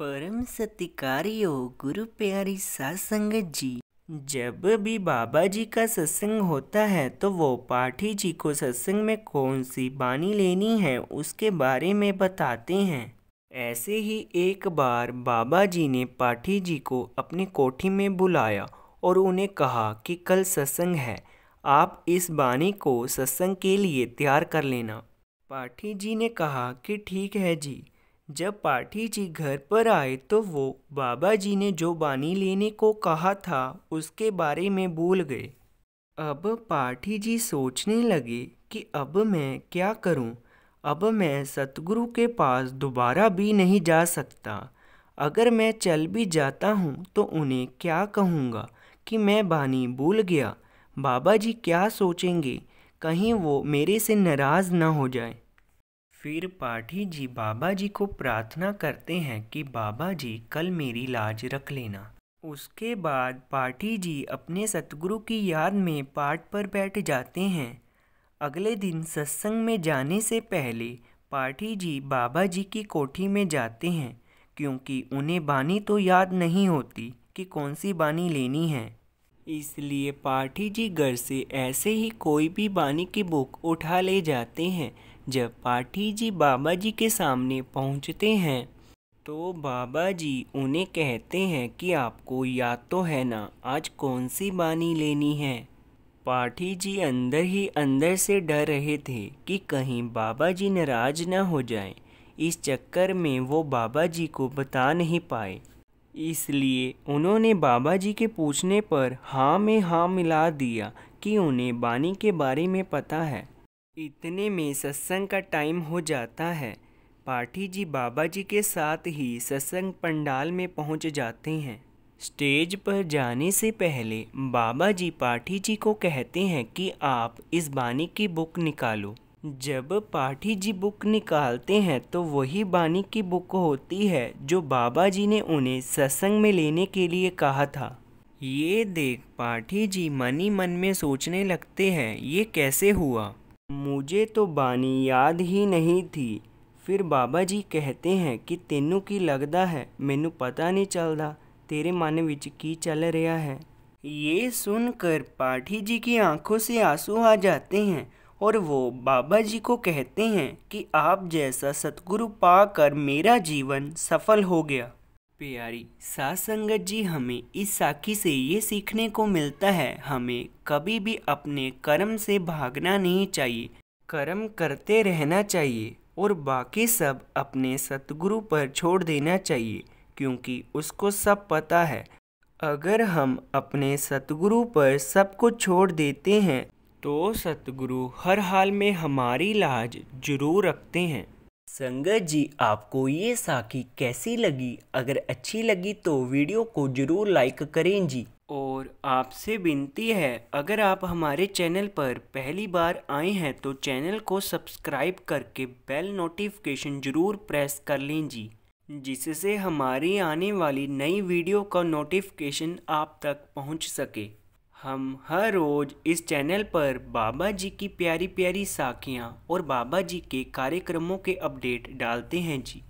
परम सत्कार्यो गुरु प्यारी सत्संग जी जब भी बाबा जी का सत्संग होता है तो वो पाठी जी को सत्संग में कौन सी बानी लेनी है उसके बारे में बताते हैं ऐसे ही एक बार बाबा जी ने पाठी जी को अपनी कोठी में बुलाया और उन्हें कहा कि कल सत्संग है आप इस बानी को सत्संग के लिए तैयार कर लेना पाठी जी ने कहा कि ठीक है जी जब पाठी जी घर पर आए तो वो बाबा जी ने जो बानी लेने को कहा था उसके बारे में भूल गए अब पाठी जी सोचने लगे कि अब मैं क्या करूं? अब मैं सतगुरु के पास दोबारा भी नहीं जा सकता अगर मैं चल भी जाता हूं तो उन्हें क्या कहूंगा कि मैं बानी भूल गया बाबा जी क्या सोचेंगे कहीं वो मेरे से नाराज़ ना हो जाए फिर पाठी जी बाबा जी को प्रार्थना करते हैं कि बाबा जी कल मेरी लाज रख लेना उसके बाद पाठी जी अपने सतगुरु की याद में पाठ पर बैठ जाते हैं अगले दिन सत्संग में जाने से पहले पाठी जी बाबा जी की कोठी में जाते हैं क्योंकि उन्हें बानी तो याद नहीं होती कि कौन सी बानी लेनी है इसलिए पाठी जी घर से ऐसे ही कोई भी बानी की बुक उठा ले जाते हैं जब पाठी जी बाबा जी के सामने पहुंचते हैं तो बाबा जी उन्हें कहते हैं कि आपको याद तो है ना आज कौन सी बानी लेनी है पाठी जी अंदर ही अंदर से डर रहे थे कि कहीं बाबा जी नाराज न हो जाएं। इस चक्कर में वो बाबा जी को बता नहीं पाए इसलिए उन्होंने बाबा जी के पूछने पर हाँ में हाँ मिला दिया कि उन्हें बानी के बारे में पता है इतने में सत्संग का टाइम हो जाता है पाठी जी बाबा जी के साथ ही सत्संग पंडाल में पहुंच जाते हैं स्टेज पर जाने से पहले बाबा जी पाठी जी को कहते हैं कि आप इस बानी की बुक निकालो जब पाठी जी बुक निकालते हैं तो वही बानी की बुक होती है जो बाबा जी ने उन्हें सत्संग में लेने के लिए कहा था ये देख पाठी जी मनी मन में सोचने लगते हैं ये कैसे हुआ मुझे तो बानी याद ही नहीं थी फिर बाबा जी कहते हैं कि तेनों की लगता है मैनू पता नहीं चलता तेरे मन में की चल रहा है ये सुनकर पाठी जी की आंखों से आंसू आ जाते हैं और वो बाबा जी को कहते हैं कि आप जैसा सतगुरु पाकर मेरा जीवन सफल हो गया प्यारी सासंगत संगत जी हमें इस साखी से ये सीखने को मिलता है हमें कभी भी अपने कर्म से भागना नहीं चाहिए कर्म करते रहना चाहिए और बाकी सब अपने सतगुरु पर छोड़ देना चाहिए क्योंकि उसको सब पता है अगर हम अपने सतगुरु पर सब कुछ छोड़ देते हैं तो सतगुरु हर हाल में हमारी लाज जरूर रखते हैं संगत जी आपको ये साखी कैसी लगी अगर अच्छी लगी तो वीडियो को ज़रूर लाइक करें जी और आपसे विनती है अगर आप हमारे चैनल पर पहली बार आए हैं तो चैनल को सब्सक्राइब करके बेल नोटिफिकेशन ज़रूर प्रेस कर लें जी जिससे हमारी आने वाली नई वीडियो का नोटिफिकेशन आप तक पहुंच सके हम हर रोज़ इस चैनल पर बाबा जी की प्यारी प्यारी साखियाँ और बाबा जी के कार्यक्रमों के अपडेट डालते हैं जी